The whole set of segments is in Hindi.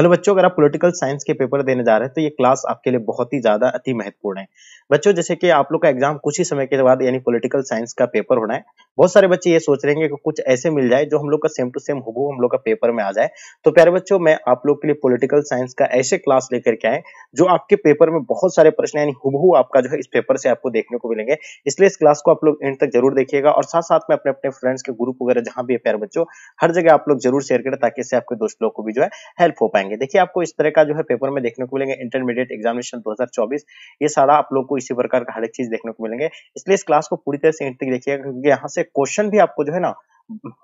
हेलो बच्चों अगर आप पॉलिटिकल साइंस के पेपर देने जा रहे हैं तो ये क्लास आपके लिए बहुत ही ज्यादा अति महत्वपूर्ण है बच्चों जैसे कि आप लोग का एग्जाम कुछ ही समय के बाद यानी पॉलिटिकल साइंस का पेपर होना है बहुत सारे बच्चे ये सोच रहे हैं कि कुछ ऐसे मिल जाए जो हम लोग का सेम टू सेम हो हम लोग का पेपर में आ जाए तो प्यारे बच्चों मैं आप लोग के लिए पोलिटिकल साइंस का ऐसे क्लास लेकर के आए जो आपके पेपर में बहुत सारे प्रश्न यानी हुबहू आपका जो है इस पेपर से आपको देखने को मिलेंगे इसलिए इस क्लास को आप लोग एंड तक जरूर देखिएगा और साथ साथ में अपने अपने फ्रेंड्स के ग्रुप वगैरह जहां भी है प्यारे बच्चों हर जगह आप लोग जरूर शेयर करें ताकि इससे आपके दोस्त लोग को भी जो है हेल्प हो पाएंगे जाएंगे देखिए आपको इस तरह का जो है पेपर में देखने को मिलेंगे इंटरमीडिएट एग्जामिनेशन 2024 ये सारा आप लोग को इसी प्रकार का हर एक चीज देखने को मिलेंगे इसलिए इस क्लास को पूरी तरह से इंट देखिएगा क्योंकि यहाँ से क्वेश्चन भी आपको जो है ना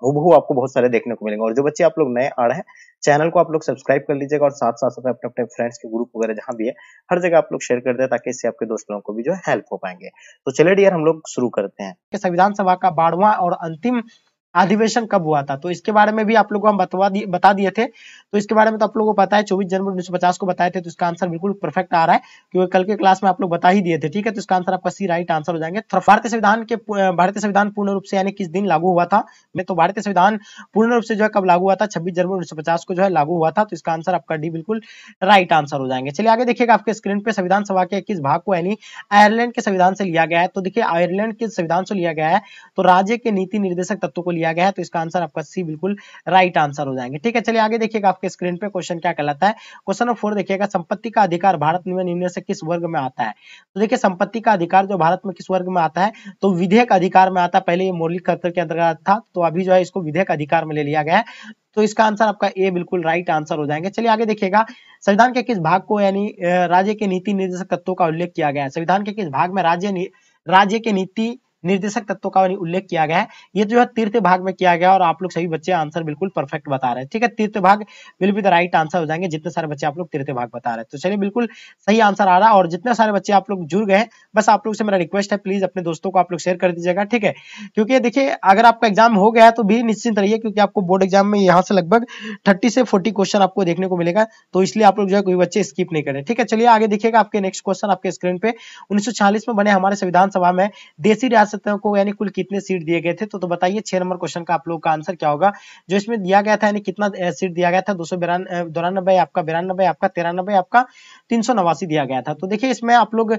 हूबहू आपको बहुत सारे देखने को मिलेंगे और जो बच्चे आप लोग नए आ रहे हैं चैनल को आप लोग सब्सक्राइब कर लीजिएगा और साथ साथ साथ अपने अपने फ्रेंड्स के ग्रुप वगैरह जहां भी है हर जगह आप लोग शेयर कर दें ताकि इससे आपके दोस्तों को भी जो है हेल्प हो पाएंगे तो चले डियर हम लोग शुरू करते हैं संविधान सभा का बारवा और अंतिम अधिवेशन कब हुआ था तो इसके बारे में भी आप लोग को हम बतवा दिए बता दिए थे तो इसके बारे में तो आप लोगों को पता है चौबीस जनवरी उन्नीस को बताए थे तो इसका आंसर बिल्कुल परफेक्ट आ रहा है क्योंकि कल के क्लास में आप लोग बता ही दिए थे ठीक है तो इसका आंसर आपका सी राइट आंसर हो जाएंगे तो भारतीय संविधान के भारतीय संविधान पूर्ण रूप से यानी किस दिन लागू हुआ था मैं तो भारतीय संविधान पूर्ण रूप से जो है कब लागू हुआ था छब्बीस जनवरी उन्नीस को जो है लागू हुआ था तो इसका आंसर आपका डी बिल्कुल राइट आंसर हो जाएंगे चलिए आगे देखिएगा आपके स्क्रीन पे संविधान सभा के इक्कीस भाग को यानी आयरलैंड के संविधान से लिया गया है तो देखिए आयरलैंड के संविधान से लिया गया है तो राज्य के नीति निर्देशक तत्व को लिया दिया गया है तो इसका आंसर आपका सी बिल्कुल राइट आंसर हो जाएंगे ठीक है चलिए आगे देखिएगा आपके स्क्रीन पे क्वेश्चन क्या कहलाता है क्वेश्चन नंबर फोर देखिएगा संपत्ति का अधिकार भारत में निम्न से किस वर्ग में आता है तो देखिये संपत्ति का अधिकार जो भारत में किस वर्ग में आता है तो विधेयक अधिकार में आता पहले ये मौलिक कर्तव्य के अंतर्गत था तो अभी जो है इसको विधेयक अधिकार में ले लिया गया है तो इसका आंसर आपका ए बिल्कुल राइट आंसर हो जाएंगे चलिए आगे देखिएगा संविधान के किस भाग को यानी राज्य के नीति निर्देशक तत्वों का उल्लेख किया गया है संविधान के किस भाग में राज्य राज्य के नीति निर्देशक तत्वों का उल्लेख किया गया है ये जो है तीर्थ भाग में किया गया और आप लोग सभी बच्चे आंसर बिल्कुल परफेक्ट बता रहे हैं ठीक है तीर्थ भाग will be the right answer हो जाएंगे जितने सारे बच्चे आप लोग तीर्थ भाग बता रहे हैं तो चलिए बिल्कुल सही आंसर आ रहा है और जितने सारे बच्चे आप लोग जुड़ गए बस आप लोग से मेरा रिक्वेस्ट है प्लीज अपने दोस्तों को आप लोग शेयर कर दीजिएगा ठीक है क्योंकि देखिए अगर आपका एग्जाम हो गया तो भी निश्चिंत रहिए क्योंकि आपको बोर्ड एग्जाम में यहाँ से लगभग थर्टी से फोर्टी क्वेश्चन आपको देखने को मिलेगा तो इसलिए आप लोग जो है कोई बच्चे स्किप नहीं करें ठीक है चलिए आगे देखिएगा आपके नेक्स्ट क्वेश्चन आपके स्क्रीन पे उन्नीस में बने हमारे संविधान सभा में देशी रियासत सत्यों को यानी कुल कितने सीट दिए गए थे तो, तो बताइए छह नंबर क्वेश्चन का आप लोग का आंसर क्या होगा जो इसमें दिया गया था यानी कितना सीट दिया गया था दो सौ बिरानबे आपका बिरानबे आपका तिरानबे आपका तीन सौ नवासी दिया गया था तो देखिए इसमें आप लोग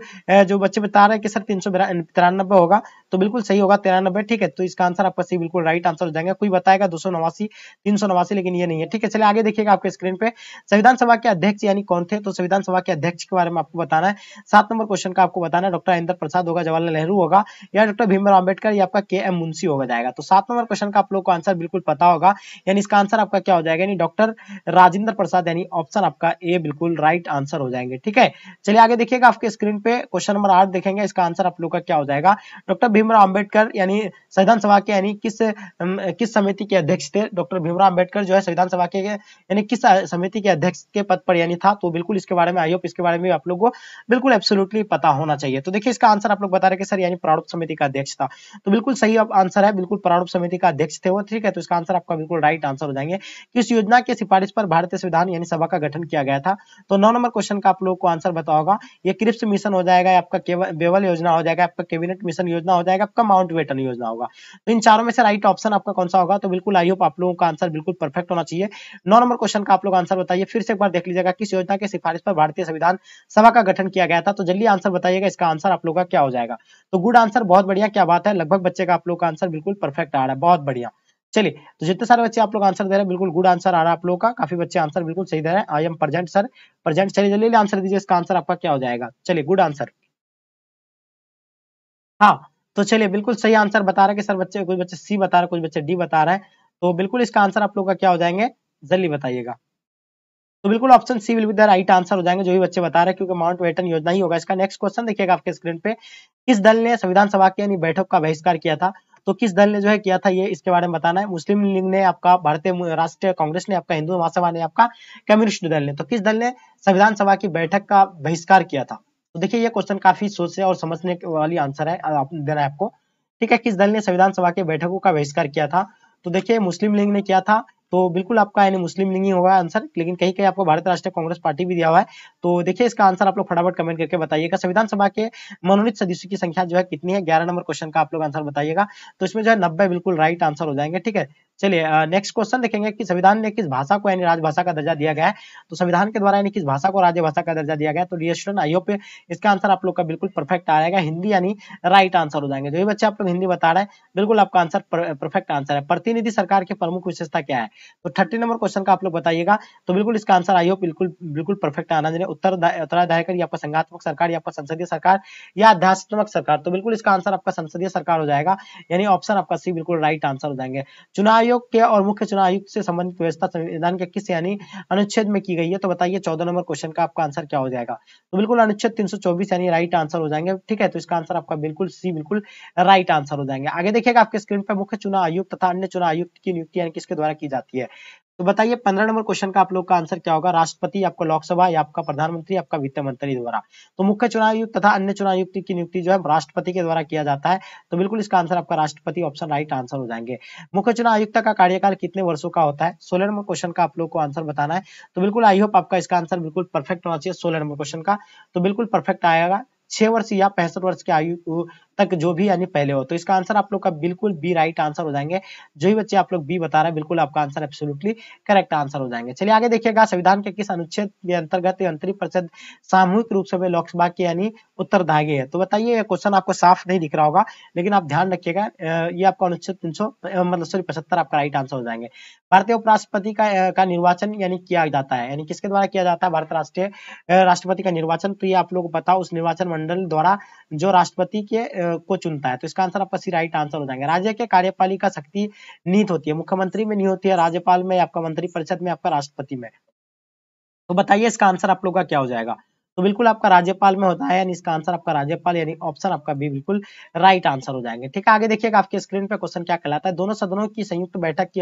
जो बच्चे बता रहे हैं कि सर तीन सौ तिरानबे होगा तो बिल्कुल सही होगा तिरानबे ठीक है तो इसका आंसर आपका सही बिल्कुल राइट आंसर हो जाएगा कोई बताएगा दो सौ नवासी तीन सौ नवासी लेकिन ये नहीं है ठीक है चलिए आगे देखिएगा आपके स्क्रीन पे संविधान सभा के अध्यक्ष यानी कौन थे तो संविधान सभा के अध्यक्ष के बारे में आपको बताना है सात नंबर क्वेश्चन का आपको बताना है डॉक्टर इंद्र प्रसाद होगा जवाहरलाल नेहरू होगा या डॉक्टर भीमराव अंबेडकर या आपका के एम मुंशी होगा जाएगा तो सात नंबर क्वेश्चन का आप लोग को आंसर बिल्कुल पता होगा यानी इसका आंसर आपका क्या हो जाएगा यानी डॉक्टर राजेंद्र प्रसाद यानी ऑप्शन आपका ए बिल्कुल राइट आंसर हो जाएंगे ठीक है चलिए आगे देखिएगा आपके स्क्रीन पे क्वेश्चन नंबर आठ देखेंगे इसका आंसर आप लोग का क्या हो जाएगा डॉक्टर भीमराव अंबेडकर यानी संविधान सभा के यानी किस किस समिति के अध्यक्ष थे डॉक्टर भीमराव अंबेडकर जो है संविधान सभा के यानी किस समिति के अध्यक्ष के पद पर यानी था तो बिल्कुल इसके बारे में आई होप इसके बारे में आप लोग को बिल्कुल एब्सोल्युटली पता होना चाहिए तो देखिए इसका आंसर आप लोग बता रहे कि सर यानी प्रारूप समिति का का अध्यक्ष था तो बिल्कुल सही अब आंसर है बिल्कुल प्रारूप समिति का अध्यक्ष थे वो ठीक है तो इसका आंसर आपका बिल्कुल राइट आंसर हो जाएंगे किस योजना की सिफारिश पर भारतीय संविधान यानी सभा का गठन किया गया था तो नौ नंबर क्वेश्चन का आप लोगों को आंसर बताओगा ये क्रिप्स मिशन हो जाएगा आपका बेवल योजना हो जाएगा आपका कैबिनेट मिशन योजना हो जाएगा आपका माउंट बेटन योजना होगा तो इन चारों में से राइट ऑप्शन आपका कौन सा होगा तो बिल्कुल आई होप आप लोगों का आंसर बिल्कुल परफेक्ट होना चाहिए नौ नंबर क्वेश्चन का आप लोग आंसर बताइए फिर से एक बार देख लीजिएगा किस योजना की सिफारिश पर भारतीय संविधान सभा का गठन किया गया था तो जल्दी आंसर बताइएगा इसका आंसर आप लोगों का क्या हो जाएगा तो गुड आंसर बहुत बढ़िया बढ़िया क्या बात है लगभग बच्चे का आप लोग का आंसर बिल्कुल परफेक्ट आ रहा है बहुत बढ़िया चलिए तो जितने सारे बच्चे आप लोग आंसर दे रहे हैं बिल्कुल गुड आंसर आ रहा है आप लोगों का काफी बच्चे आंसर बिल्कुल सही दे रहे हैं I am present sir present चलिए जल्दी आंसर दीजिए इसका आंसर आपका क्या हो जाएगा चलिए गुड आंसर हाँ तो चलिए बिल्कुल सही आंसर बता रहे कि सर बच्चे कुछ बच्चे सी बता रहे हैं कुछ बच्चे डी बता रहे हैं तो बिल्कुल इसका आंसर आप लोग का क्या हो जाएंगे जल्दी बताइएगा तो बिल्कुल option C will be the right answer हो जाएंगे जो भी बच्चे बता रहे हैं क्योंकि माउंट वेटन योजना ही होगा इसका नेक्स्ट क्वेश्चन देखिएगा आपके स्क्रीन पे किस दल ने संविधान सभा की यानी बैठक का बहिष्कार किया था तो किस दल ने जो है किया था ये इसके बारे में बताना है मुस्लिम लीग ने आपका भारतीय राष्ट्रीय कांग्रेस ने आपका हिंदू महासभा ने आपका कम्युनिस्ट दल ने तो किस दल ने संविधान सभा की बैठक का बहिष्कार किया था तो देखिए ये क्वेश्चन काफी सोचने और समझने वाली आंसर है आप देना है आपको ठीक है किस दल ने संविधान सभा की बैठकों का बहिष्कार किया था तो देखिये मुस्लिम लीग ने किया था तो बिल्कुल आपका यानी मुस्लिम नहीं होगा आंसर लेकिन कहीं कहीं आपको भारत राष्ट्रीय कांग्रेस पार्टी भी दिया हुआ है तो देखिए इसका आंसर आप लोग फटाफट कमेंट करके बताइएगा संविधान सभा के मनोनीत सदस्यों की संख्या जो है कितनी है ग्यारह नंबर क्वेश्चन का आप लोग आंसर बताइएगा तो इसमें जो है नब्बे बिल्कुल राइट आंसर हो जाएंगे ठीक है चलिए नेक्स्ट क्वेश्चन देखेंगे कि संविधान ने किस भाषा को यानी राजभाषा का दर्जा दिया गया है तो संविधान के द्वारा यानी किस भाषा को राज्य भाषा का दर्जा दिया गया तो डी स्टूडेंट आई होप इसका आंसर आप लोग का बिल्कुल परफेक्ट आ जाएगा हिंदी यानी राइट आंसर हो जाएंगे जो भी बच्चे आप लोग हिंदी बता रहे हैं बिल्कुल आपका आंसर परफेक्ट आंसर है प्रतिनिधि सरकार की प्रमुख विशेषता क्या है तो थर्टी नंबर क्वेश्चन का आप लोग बताइएगा तो बिल्कुल इसका आंसर आई हो बिल्कुल बिल्कुल परफेक्ट आना जी उत्तर उत्तराधायक या संघात्मक सरकार या आपका संसदीय सरकार या अध्यात्मक सरकार तो बिल्कुल इसका आंसर आपका संसदीय सरकार हो जाएगा यानी ऑप्शन आपका सी बिल्कुल राइट आंसर हो जाएंगे चुनाव आयोग के और मुख्य चुनाव आयुक्त से संबंधित व्यवस्था संविधान के किस यानी अनुच्छेद में की गई है तो बताइए चौदह नंबर क्वेश्चन का आपका आंसर क्या हो जाएगा तो बिल्कुल अनुच्छेद तीन यानी राइट आंसर हो जाएंगे ठीक है तो इसका आंसर आपका बिल्कुल सी बिल्कुल राइट आंसर हो जाएंगे आगे देखिएगा आपके स्क्रीन पर मुख्य चुनाव आयुक्त तथा अन्य चुनाव आयुक्त की नियुक्ति यानी किसके द्वारा की जाती है जाती है तो बताइए पंद्रह नंबर क्वेश्चन का आप लोग का आंसर क्या होगा राष्ट्रपति आपका लोकसभा या आपका प्रधानमंत्री आपका वित्त मंत्री द्वारा तो मुख्य चुनाव आयुक्त तथा अन्य चुनाव आयुक्त की नियुक्ति जो है राष्ट्रपति के द्वारा किया जाता है तो बिल्कुल इसका आंसर आपका राष्ट्रपति ऑप्शन राइट आंसर हो जाएंगे मुख्य चुनाव आयुक्त का कार्यकाल कितने वर्षों का होता है सोलह नंबर क्वेश्चन का आप लोग को आंसर बताना है तो बिल्कुल आई होप आपका इसका आंसर बिल्कुल परफेक्ट होना चाहिए सोलह नंबर क्वेश्चन का तो बिल्कुल परफेक्ट आएगा छह वर्ष या पैंसठ वर्ष की आयु तक जो भी यानी पहले हो तो इसका आंसर आप लोग का बिल्कुल बी राइट आंसर हो जाएंगे जो भी बच्चे आप लोग बी बता रहे हैं बिल्कुल आपका आंसर एब्सोल्युटली करेक्ट आंसर हो जाएंगे चलिए आगे देखिएगा संविधान के किस अनुच्छेद के अंतर्गत अंतरिम परिषद सामूहिक रूप से वे लोकसभा के यानी उत्तर धागे है तो बताइए ये क्वेश्चन आपको साफ नहीं दिख रहा होगा लेकिन आप ध्यान रखिएगा ये आपका अनुच्छेद तीन मतलब सॉरी पचहत्तर आपका राइट आंसर हो जाएंगे भारतीय उपराष्ट्रपति का का निर्वाचन यानी किया जाता है यानी किसके द्वारा किया जाता है भारत राष्ट्रीय राष्ट्रपति का निर्वाचन तो ये आप लोग बताओ उस निर्वाचन मंडल द्वारा जो राष्ट्रपति के को चुनता है तो इसका आंसर आपका सी राइट आंसर हो जाएंगे राज्य के कार्यपालिका शक्ति नीत होती है मुख्यमंत्री में नहीं होती है राज्यपाल में आपका मंत्रिपरिषद में आपका राष्ट्रपति में तो बताइए इसका आंसर आप लोग का क्या हो जाएगा तो बिल्कुल आपका राज्यपाल में होता है यानी इसका आंसर आपका राज्यपाल यानी ऑप्शन आपका भी बिल्कुल राइट आंसर हो जाएंगे ठीक है आगे देखिएगा आपके स्क्रीन पे क्वेश्चन क्या कहलाता है दोनों सदनों की संयुक्त बैठक की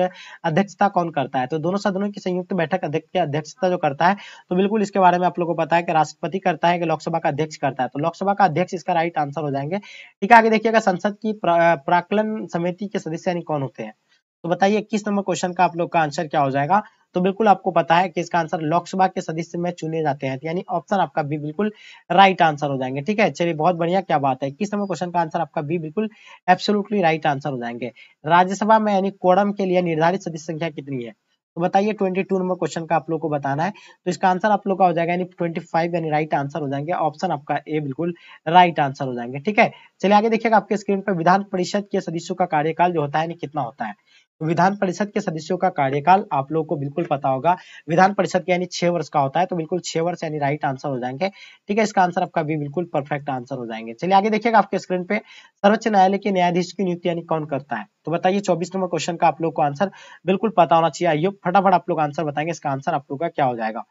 अध्यक्षता कौन करता है तो दोनों सदनों की संयुक्त बैठक अध्यक्ष की अध्यक्षता जो करता है तो बिल्कुल इसके बारे में आप लोग को पता है कि राष्ट्रपति करता है कि लोकसभा का अध्यक्ष करता है तो लोकसभा का अध्यक्ष इसका राइट आंसर हो जाएंगे ठीक है आगे देखिएगा संसद की प्राकलन समिति के सदस्य यानी कौन होते हैं तो बताइए किस नंबर क्वेश्चन का आप लोग का आंसर क्या हो जाएगा तो बिल्कुल आपको पता है कि इसका आंसर लोकसभा के सदस्य में चुने जाते हैं तो यानी ऑप्शन आपका बी बिल्कुल राइट आंसर हो जाएंगे ठीक है चलिए बहुत बढ़िया क्या बात है किस नंबर क्वेश्चन का आंसर आपका बी बिल्कुल एब्सोल्युटली राइट आंसर हो जाएंगे राज्यसभा में यानी कोडम के लिए निर्धारित सदस्य संख्या कितनी है तो बताइए 22 नंबर क्वेश्चन का आप लोग को बताना है तो इसका आंसर आप लोग का हो जाएगा यानी 25 यानी राइट आंसर हो जाएंगे ऑप्शन आपका ए बिल्कुल राइट आंसर हो जाएंगे ठीक है चलिए आगे देखिएगा आपके स्क्रीन पर विधान परिषद के सदस्यों का कार्यकाल जो होता है यानी कितना होता है विधान परिषद के सदस्यों का कार्यकाल आप लोगों को बिल्कुल पता होगा विधान परिषद के यानी छह वर्ष का होता है तो बिल्कुल छह वर्ष यानी राइट आंसर हो जाएंगे ठीक है इसका आंसर आपका भी बिल्कुल परफेक्ट आंसर हो जाएंगे चलिए आगे देखिएगा आपके स्क्रीन पे सर्वोच्च न्यायालय के न्यायाधीश की नियुक्ति यानी कौन करता है तो बताइए चौबीस नंबर क्वेश्चन का आप लोग को आंसर बिल्कुल पता होना चाहिए आइए फटाफट आप लोग आंसर बताएंगे इसका आंसर आप लोग का क्या हो जाएगा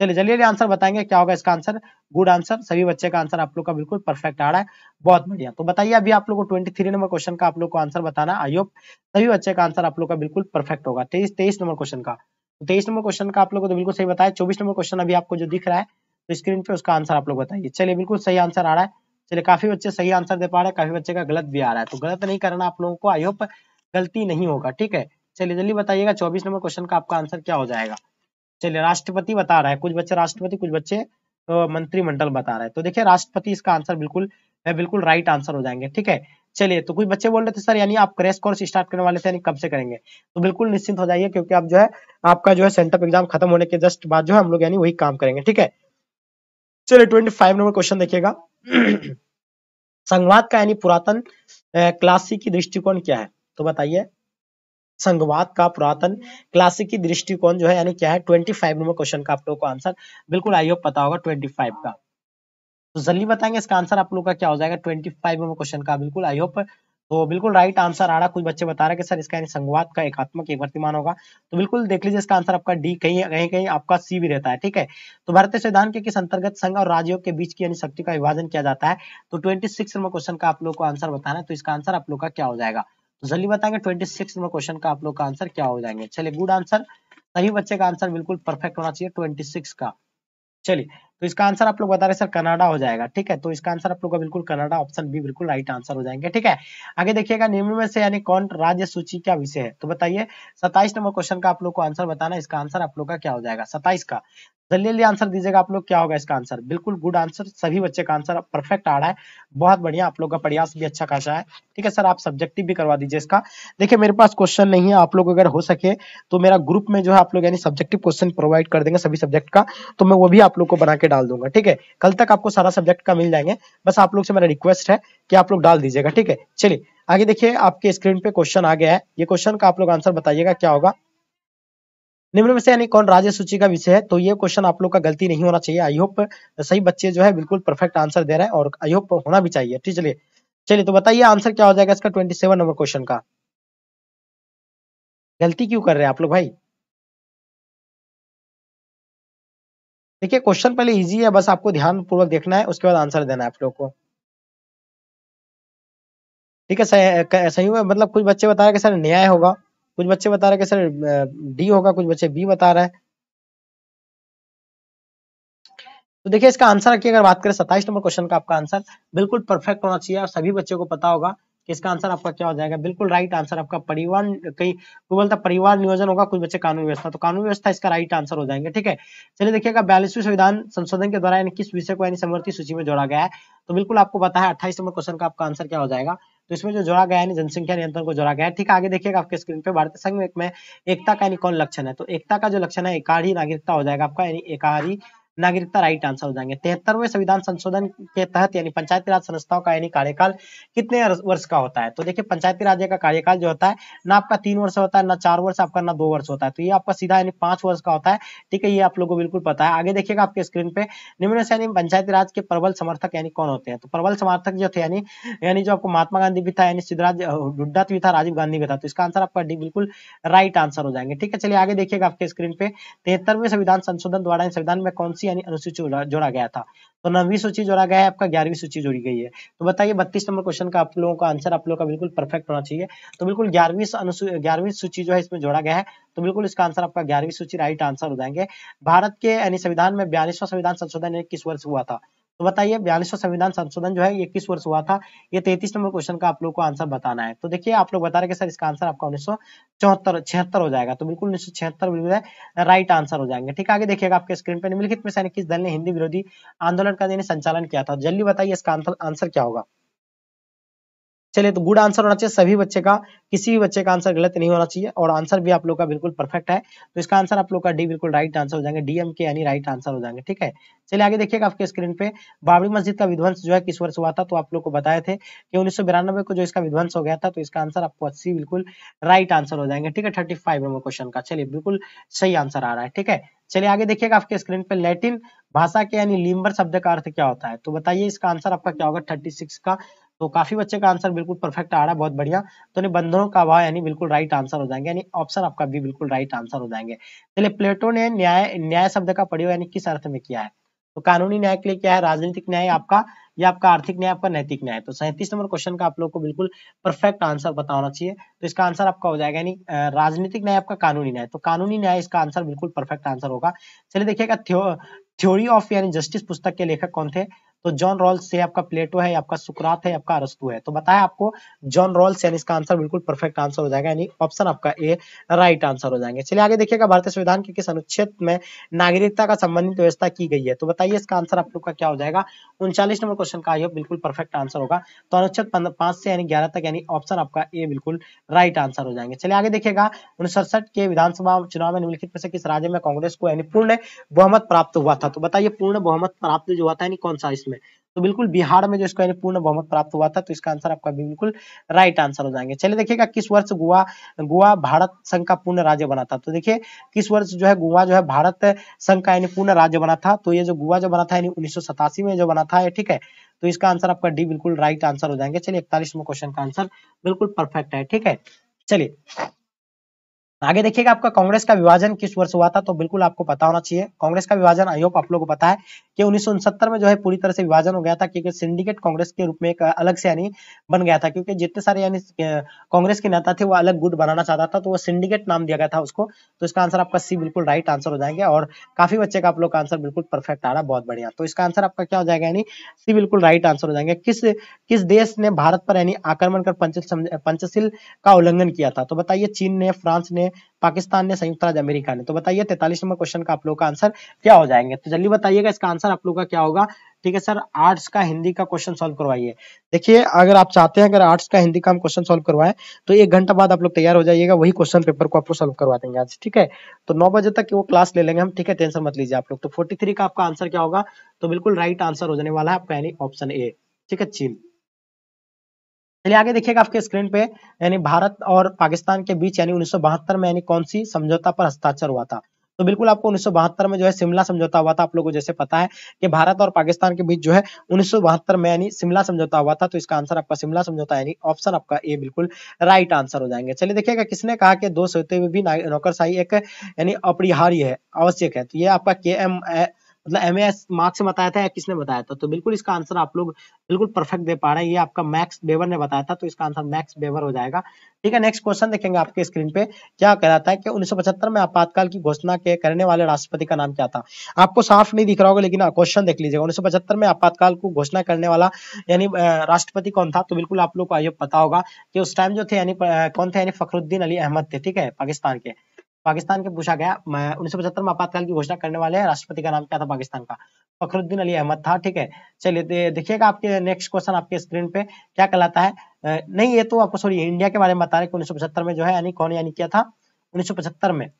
चलिए जल्दी आंसर बताएंगे क्या होगा इसका आंसर गुड आंसर सभी बच्चे का आंसर आप लोग का बिल्कुल परफेक्ट आ रहा है बहुत बढ़िया तो बताइए अभी आप लोग को ट्वेंटी थ्री नंबर क्वेश्चन का आप लोग को आंसर बताना आई होप सभी बच्चे का आंसर आप लोग का बिल्कुल परफेक्ट होगा तेईस तेईस नंबर क्वेश्चन का तो तेईस नंबर क्वेश्चन का आप लोग को तो बिल्कुल सही बताया चौबीस नंबर क्वेश्चन अभी आपको जो दिख रहा है तो स्क्रीन पे उसका आंसर आप लोग बताइए चलिए बिल्कुल सही आंसर आ रहा है चलिए काफी बच्चे सही आंसर दे पा रहे हैं काफी बच्चे का गलत भी आ रहा है तो गलत नहीं करना आप लोगों को आई होप गलती नहीं होगा ठीक है चलिए जल्दी बताइएगा चौबीस नंबर क्वेश्चन का आपका आंसर क्या हो जाएगा चलिए राष्ट्रपति बता रहा है कुछ बच्चे राष्ट्रपति कुछ बच्चे तो मंत्रिमंडल बता रहा है तो देखिए राष्ट्रपति इसका आंसर बिल्कुल बिल्कुल राइट आंसर हो जाएंगे ठीक है चलिए तो कुछ बच्चे बोल रहे थे सर यानी आप क्रेश कोर्स स्टार्ट करने वाले थे यानी कब से करेंगे तो बिल्कुल निश्चिंत हो जाइए क्योंकि आप जो है आपका जो है सेंटअप एग्जाम खत्म होने के जस्ट बाद जो है हम लोग यानी वही काम करेंगे ठीक है चलिए ट्वेंटी फाइव नंबर क्वेश्चन देखिएगा संवाद का यानी पुरातन क्लासिक की दृष्टिकोण क्या है तो बताइए संघवाद का पुरातन क्लासिकी दृष्टिकोण जो है यानी क्या है ट्वेंटी फाइव नंबर क्वेश्चन का आप लोग को आंसर बिल्कुल आई होप पता होगा ट्वेंटी फाइव का तो जल्दी बताएंगे इसका आंसर आप लोग का क्या हो जाएगा ट्वेंटी फाइव नंबर क्वेश्चन का बिल्कुल आई होप तो बिल्कुल राइट आंसर आ रहा कुछ बच्चे बता रहे कि सर इसका यानी संघवाद का एकात्मक एक वर्तमान होगा तो बिल्कुल देख लीजिए इसका आंसर आपका डी कहीं कहीं कहीं आपका सी भी रहता है ठीक है तो भारतीय संविधान के किस अंतर्गत संघ और राज्यों के बीच की यानी शक्ति का विभाजन किया जाता है तो ट्वेंटी सिक्स नंबर क्वेश्चन का आप लोग को आंसर बताना है तो इसका आंसर आप लोग का क्या हो जाएगा तो जल्दी बताएंगे ट्वेंटी सिक्स नंबर क्वेश्चन का आप लोग का आंसर क्या हो जाएंगे चलिए गुड आंसर सही बच्चे का आंसर बिल्कुल परफेक्ट होना चाहिए ट्वेंटी सिक्स का चलिए तो इसका आंसर आप लोग बता रहे सर कनाडा हो जाएगा ठीक है तो इसका आंसर आप लोग का बिल्कुल कनाडा ऑप्शन बी बिल्कुल राइट आंसर हो जाएंगे ठीक है आगे देखिएगा निम्न में से यानी कौन राज्य सूची का विषय है तो बताइए सताइस नंबर क्वेश्चन का आप लोग को आंसर बताना इसका आंसर आप लोग का क्या हो जाएगा सताइस का जल्दी जल्दी आंसर दीजिएगा आप लोग क्या होगा इसका आंसर बिल्कुल गुड आंसर सभी बच्चे का आंसर परफेक्ट आ रहा है बहुत बढ़िया आप लोग का प्रयास भी अच्छा खासा है ठीक है सर आप सब्जेक्टिव भी करवा दीजिए इसका देखिए मेरे पास क्वेश्चन नहीं है आप लोग अगर हो सके तो मेरा ग्रुप में जो है आप लोग यानी सब्जेक्टिव क्वेश्चन प्रोवाइड कर देंगे सभी सब्जेक्ट का तो मैं वो भी आप लोग को बना के डाल दूंगा ठीक है कल तक आपको सारा सब्जेक्ट का मिल जाएंगे बस आप लोग से मेरा रिक्वेस्ट है कि आप लोग डाल दीजिएगा ठीक है चलिए आगे देखिए आपके स्क्रीन पे क्वेश्चन आ गया है ये क्वेश्चन का आप लोग आंसर बताइएगा क्या होगा निम्न में से यानी कौन राज्य सूची का विषय है तो ये क्वेश्चन आप लोग का गलती नहीं होना चाहिए आई होप सही बच्चे जो है बिल्कुल परफेक्ट आंसर दे रहे हैं और आई होप होना भी चाहिए ठीक चलिए चलिए तो बताइए आंसर क्या हो जाएगा इसका ट्वेंटी सेवन नंबर क्वेश्चन का गलती क्यों कर रहे हैं आप लोग भाई देखिए क्वेश्चन पहले इजी है बस आपको ध्यान पूर्वक देखना है उसके बाद आंसर देना है आप लोग को ठीक है सही मतलब कुछ बच्चे बता रहे कि सर न्याय होगा कुछ बच्चे बता रहे कि सर डी होगा कुछ बच्चे बी बता रहे तो देखिए इसका आंसर की अगर बात करें सत्ताईस नंबर क्वेश्चन का आपका आंसर बिल्कुल परफेक्ट होना चाहिए और सभी बच्चों को पता होगा इसका आंसर आपका क्या हो जाएगा बिल्कुल राइट आंसर आपका परिवहन कई कोई बोलता परिवार नियोजन होगा कुछ बच्चे कानून व्यवस्था तो कानून व्यवस्था इसका राइट आंसर हो जाएंगे ठीक है चलिए देखिएगा बयालीसवीं संविधान संशोधन के द्वारा किस विषय को यानी समवर्ती सूची में जोड़ा गया है तो बिल्कुल आपको पता है अट्ठाईस नंबर क्वेश्चन का आपका आंसर क्या हो जाएगा तो इसमें जो जोड़ा गया है जनसंख्या नियंत्रण को जोड़ा गया है ठीक आगे देखिएगा आपके स्क्रीन पे भारतीय संघ में एकता का यानी कौन लक्षण है तो एकता का जो लक्षण है एकाढ़ी नागरिकता हो जाएगा आपका यानी एकाढ़ी नागरिकता राइट आंसर हो जाएंगे तिहत्तरवे संविधान संशोधन के तहत यानी पंचायती राज संस्थाओं का यानी कार्यकाल कितने वर्ष का होता है तो देखिए पंचायती राज्य का कार्यकाल जो होता है ना आपका तीन वर्ष होता है ना चार वर्ष आपका ना दो वर्ष होता है तो ये आपका सीधा यानी पांच वर्ष का होता है ठीक है ये आप लोगों को बिल्कुल पता है आगे देखिएगा आपके स्क्रीन पे निम्न से यानी पंचायती राज के प्रबल समर्थक यानी कौन होते हैं तो प्रबल समर्थक जो थे यानी यानी जो आपको महात्मा गांधी भी था यानी सिद्धराज हुड्डा भी था राजीव गांधी भी था तो इसका आंसर आपका डी बिल्कुल राइट आंसर हो जाएंगे ठीक है चलिए आगे देखिएगा आपके स्क्रीन पे तिहत्तरवे संविधान संशोधन द्वारा संविधान में कौन सी यानी अनुसूची जोड़ा गया था तो नवी सूची जोड़ा गया है आपका ग्यारहवीं सूची जोड़ी गई है तो बताइए बत्तीस नंबर क्वेश्चन का आप लोगों का आंसर आप लोगों का बिल्कुल परफेक्ट होना चाहिए तो बिल्कुल ग्यारहवीं अनुसूची ग्यारहवीं सूची जो है इसमें जोड़ा गया है तो बिल्कुल इसका आंसर आपका ग्यारहवीं सूची राइट आंसर हो जाएंगे भारत के यानी संविधान में बयालीसवां संविधान संशोधन किस वर्ष हुआ था तो बताइए बयालीसवा संविधान संशोधन जो है ये किस वर्ष हुआ था ये तैतीस नंबर क्वेश्चन का आप लोग को आंसर बताना है तो देखिए आप लोग बता रहे कि सर इसका आंसर आपका उन्नीस सौ हो जाएगा तो बिल्कुल उन्नीस सौ राइट आंसर हो जाएंगे ठीक आगे देखिएगा आपके स्क्रीन पर निम्नलिखित में सैनिक किस दल ने हिंदी विरोधी आंदोलन का संचालन किया था जल्दी बताइए इसका आंसर क्या होगा चलिए तो गुड आंसर होना चाहिए सभी बच्चे का किसी भी बच्चे का आंसर गलत नहीं होना चाहिए और आंसर भी आप लोग का बिल्कुल परफेक्ट है तो इसका आंसर आप लोग का डी बिल्कुल राइट आंसर हो जाएंगे डीएम के यानी राइट आंसर हो जाएंगे ठीक है चलिए आगे देखिएगा आपके स्क्रीन पे बाबरी मस्जिद का विध्वंस जो है किस वर्ष हुआ था तो आप लोग को बताए थे कि उन्नीस को जो इसका विध्वंस हो गया था तो इसका आंसर आपको अस्सी बिल्कुल राइट आंसर हो जाएंगे ठीक है थर्टी फाइव नंबर क्वेश्चन का चलिए बिल्कुल सही आंसर आ रहा है ठीक है चलिए आगे देखिएगा आपके स्क्रीन पे लैटिन भाषा के यानी लिम्बर शब्द का अर्थ क्या होता है तो बताइए इसका आंसर आपका क्या होगा थर्टी सिक्स का तो काफी बच्चे का आंसर बिल्कुल परफेक्ट आ रहा है बहुत बढ़िया तो निबंधनों का अभाव यानी बिल्कुल राइट आंसर हो जाएंगे यानी ऑप्शन आपका भी बिल्कुल राइट आंसर हो जाएंगे चलिए प्लेटो ने न्याय न्याय शब्द का प्रयोग यानी किस अर्थ में किया है तो कानूनी न्याय के लिए क्या है राजनीतिक न्याय आपका या आपका आर्थिक न्याय आपका नैतिक न्याय तो सैंतीस नंबर क्वेश्चन का आप लोग को बिल्कुल परफेक्ट आंसर बताना चाहिए तो इसका आंसर आपका हो जाएगा यानी राजनीतिक न्याय आपका कानूनी न्याय तो कानूनी न्याय इसका आंसर बिल्कुल परफेक्ट आंसर होगा चलिए देखिएगा थ्योरी ऑफ यानी जस्टिस पुस्तक के लेखक कौन थे तो जॉन रॉल्स से आपका प्लेटो है आपका सुकरात है आपका अरस्तु है तो बताया आपको जॉन रॉल्स यानी इसका आंसर बिल्कुल परफेक्ट आंसर हो जाएगा यानी ऑप्शन आपका ए राइट आंसर हो जाएंगे चलिए आगे देखिएगा भारतीय संविधान के किस अनुच्छेद में नागरिकता का संबंधित व्यवस्था की गई है तो बताइए इसका आंसर आप लोग का क्या हो जाएगा उनचालीस नंबर क्वेश्चन का बिल्कुल परफेक्ट आंसर होगा तो अनुच्छेद पांच से यानी ग्यारह तक यानी ऑप्शन आपका ए बिल्कुल राइट आंसर हो जाएंगे चलिए आगे देखिएगा उनसठ के विधानसभा चुनाव में निम्नलिखित में से किस राज्य में कांग्रेस को यानी पूर्ण बहुमत प्राप्त हुआ था तो बताइए पूर्ण बहुमत प्राप्त जो हुआ था यानी कौन सा इसमें में तो बिल्कुल बिहार में जो इसका पूर्ण बहुमत प्राप्त हुआ था तो इसका आंसर आपका बिल्कुल राइट आंसर हो जाएंगे चलिए देखिएगा किस वर्ष गोवा गोवा भारत संघ का पूर्ण राज्य बना था तो देखिए किस वर्ष जो है गोवा जो है भारत संघ का यानी पूर्ण राज्य बना था तो ये जो गोवा जो बना था यानी उन्नीस में जो बना था ठीक है तो इसका आंसर आपका डी बिल्कुल राइट आंसर हो जाएंगे चलिए इकतालीसवें क्वेश्चन का आंसर बिल्कुल परफेक्ट है ठीक है चलिए आगे देखिएगा आपका कांग्रेस का विभाजन किस वर्ष हुआ था तो बिल्कुल आपको पता होना चाहिए कांग्रेस का विभाजन आई होप आप लोगों को पता है कि उन्नीस में जो है पूरी तरह से विभाजन हो गया था क्योंकि सिंडिकेट कांग्रेस के रूप में एक अलग से यानी बन गया था क्योंकि जितने सारे यानी कांग्रेस के नेता थे वो अलग गुट बनाना चाहता था तो वो सिंडिकेट नाम दिया गया था उसको तो इसका आंसर आपका सी बिल्कुल राइट आंसर हो जाएंगे और काफी बच्चे का आप लोग का आंसर बिल्कुल परफेक्ट आ रहा बहुत बढ़िया तो इसका आंसर आपका क्या हो जाएगा यानी सी बिल्कुल राइट आंसर हो जाएंगे किस किस देश ने भारत पर यानी आक्रमण कर पंचशील का उल्लंघन किया था तो बताइए चीन ने फ्रांस ने पाकिस्तान ने संयुक्त राज्य अमेरिका ने तो बताइए तैतालीस नंबर क्वेश्चन का आप लोग का आंसर क्या हो जाएंगे तो जल्दी बताइएगा इसका आंसर आप लोग का क्या होगा ठीक है सर आर्ट्स का हिंदी का क्वेश्चन सोल्व करवाइए देखिए अगर आप चाहते हैं अगर आर्ट्स का हिंदी का हम क्वेश्चन सोल्व करवाए तो एक घंटा बाद आप लोग तैयार हो जाइएगा वही क्वेश्चन पेपर को आपको सोल्व करवा देंगे आज ठीक है तो नौ बजे तक वो क्लास ले लेंगे हम ठीक है टेंशन तो मत लीजिए आप लोग तो फोर्टी का आपका आंसर क्या होगा तो बिल्कुल राइट आंसर हो जाने वाला है आपका यानी ऑप्शन ए ठीक है चीन चलिए आगे देखिएगा आपके स्क्रीन पे यानी भारत और पाकिस्तान के बीच यानी उन्नीस में यानी कौन सी समझौता पर हस्ताक्षर हुआ था तो बिल्कुल आपको उन्नीस में जो है शिमला समझौता हुआ था आप लोगों को जैसे पता है कि भारत और पाकिस्तान के बीच जो है उन्नीस में यानी शिमला समझौता हुआ था तो इसका आंसर आपका शिमला समझौता यानी ऑप्शन आपका ये बिल्कुल राइट आंसर हो जाएंगे चलिए देखिएगा किसने कहा कि दो होते हुए भी नौकरशाही एक यानी अपरिहार्य है आवश्यक है तो ये आपका के एम मतलब एम एस मार्क्स बताया था या किसने बताया था तो बिल्कुल इसका आंसर आप लोग बिल्कुल परफेक्ट दे पा रहे हैं ये आपका मैक्स बेवर ने बताया था तो इसका आंसर मैक्स बेवर हो जाएगा ठीक है नेक्स्ट क्वेश्चन देखेंगे आपके स्क्रीन पे क्या कहलाता है कि 1975 में आपातकाल की घोषणा के करने वाले राष्ट्रपति का नाम क्या था आपको साफ नहीं दिख रहा होगा लेकिन क्वेश्चन हाँ, देख लीजिएगा उन्नीस में आपातकाल को घोषणा करने वाला यानी राष्ट्रपति कौन था तो बिल्कुल आप लोग को आयोग पता होगा कि उस टाइम जो थे यानी कौन थे यानी फखरुद्दीन अली अहमद थे ठीक है पाकिस्तान के पाकिस्तान के पूछा गया उन्नीस सौ पचहत्तर में आपातकाल की घोषणा करने वाले हैं राष्ट्रपति का नाम क्या था पाकिस्तान का फखरुद्दीन अली अहमद था ठीक है चलिए देखिएगा आपके नेक्स्ट क्वेश्चन आपके स्क्रीन पे क्या कहलाता है नहीं ये तो आपको सॉरी इंडिया के बारे में बता रहे उन्नीस सौ पचहत्तर में जो है यानी कौन यानी क्या था उन्नीस सौ पचहत्तर में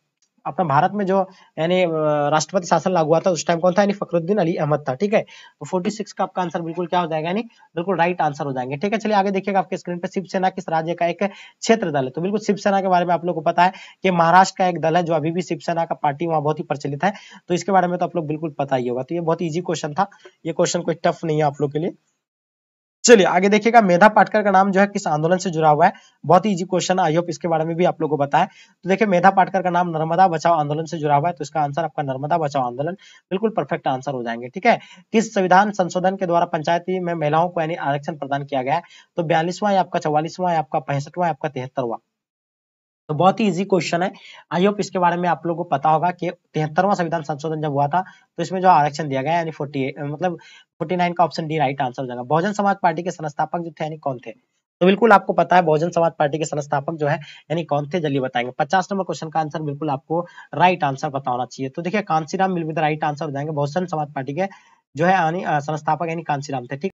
अपना भारत में जो यानी राष्ट्रपति शासन लागू हुआ था उस टाइम कौन था यानी फखरुद्दीन अली अहमद था ठीक है फोर्टी तो सिक्स का आपका आंसर बिल्कुल क्या हो जाएगा यानी बिल्कुल राइट आंसर हो जाएंगे ठीक है चलिए आगे देखिएगा आपके स्क्रीन पे शिवसेना किस राज्य का एक क्षेत्र दल है तो बिल्कुल शिवसेना के बारे में आप लोग को पता है कि महाराष्ट्र का एक दल है जो अभी भी शिवसेना का पार्टी वहां बहुत ही प्रचलित है तो इसके बारे में तो आप लोग बिल्कुल पता ही होगा तो ये बहुत ईजी क्वेश्चन था ये क्वेश्चन कोई टफ नहीं है आप लोग के लिए चलिए आगे देखिएगा मेधा पाटकर का नाम जो है किस आंदोलन से जुड़ा हुआ है बहुत ही इजी क्वेश्चन आई होप इसके बारे में भी आप लोगों को बताया तो देखिए मेधा पाटकर का नाम नर्मदा बचाओ आंदोलन से जुड़ा हुआ है तो इसका आंसर आपका नर्मदा बचाओ आंदोलन बिल्कुल परफेक्ट आंसर हो जाएंगे ठीक है किस संविधान संशोधन के द्वारा पंचायती में महिलाओं को यानी आरक्षण प्रदान किया गया है तो बयालीसवां आपका चौवालीसवां आपका पैंसठवां आपका तिहत्तरवा तो बहुत ही इजी क्वेश्चन है आई होप इसके बारे में आप लोगों को पता होगा कि तिहत्तरवा संविधान संशोधन जब हुआ था तो इसमें जो आरक्षण दिया गया यानी फोर्टी मतलब फोर्टी नाइन का ऑप्शन डी राइट आंसर हो जाएगा बहुजन समाज पार्टी के संस्थापक जो थे यानी कौन थे तो बिल्कुल आपको पता है बहुजन समाज पार्टी के संस्थापक जो है यानी कौन थे जल्दी बताएंगे पचास नंबर क्वेश्चन का आंसर बिल्कुल आपको राइट आंसर बताना होना चाहिए तो देखिए कांसीराम मिल राइट आंसर हो जाएंगे बहुजन समाज पार्टी के जो है संस्थापक यानी कांसीराम थे ठीक